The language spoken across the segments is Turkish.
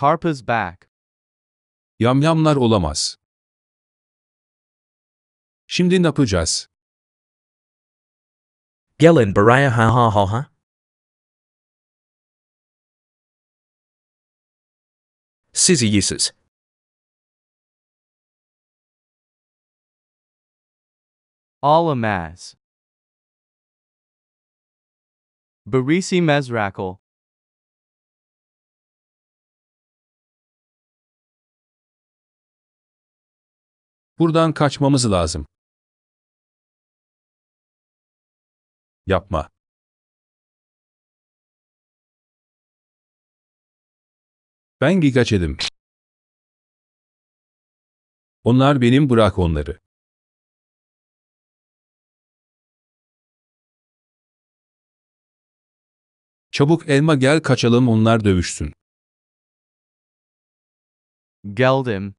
Carpa's back. Yamyamlar olamaz. Şimdi ne yapacağız? Gelin buraya ha ha ha ha. Sizi yisiz. Alamaz. Barisi Mezrakal. Buradan kaçmamız lazım. Yapma. Ben gigaçedim. Onlar benim bırak onları. Çabuk elma gel kaçalım onlar dövüşsün. Geldim.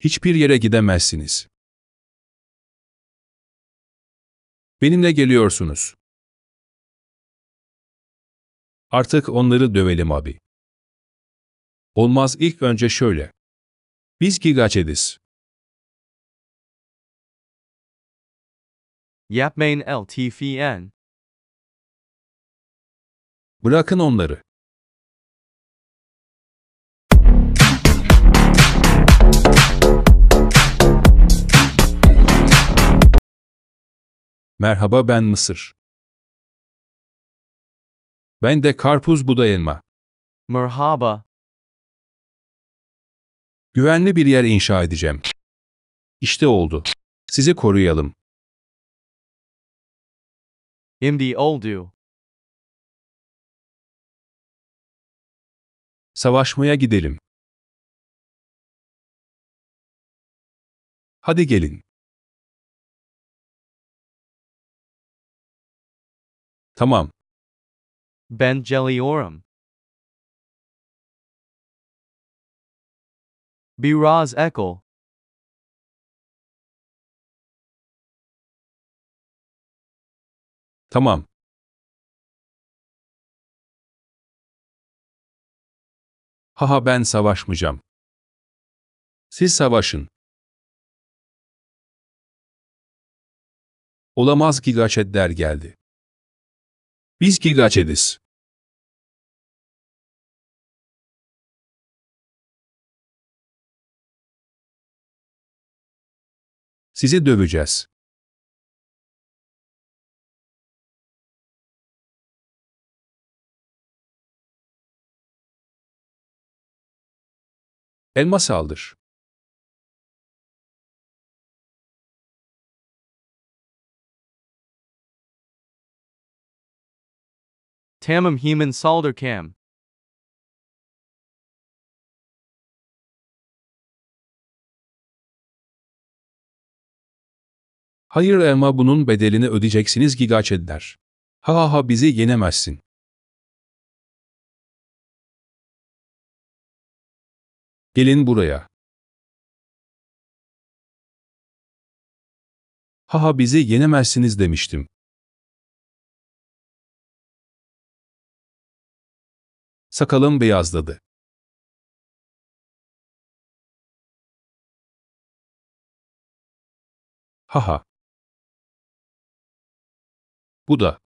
hiçbir yere gidemezsiniz. Benimle geliyorsunuz. Artık onları dövelim abi. Olmaz ilk önce şöyle. Biz ediz. Yapmayın LTFN. Bırakın onları. Merhaba ben Mısır. Ben de karpuz bu da elma. Merhaba. Güvenli bir yer inşa edeceğim. İşte oldu. Sizi koruyalım. Şimdi oldu. Savaşmaya gidelim. Hadi gelin. Tamam. Ben geliyorum. Biraz ekol. Tamam. Haha ben savaşmayacağım. Siz savaşın. Olamaz ki Gaçetler geldi. Biz Gigaçediz. Sizi döveceğiz. Elmas saldır. Tamam hemen saldırkam. Hayır ama bunun bedelini ödeyeceksiniz gigaçediler. Ha ha ha bizi yenemezsin. Gelin buraya. Ha ha, bizi yenemezsiniz demiştim. Sakalım beyazladı. Haha. Bu da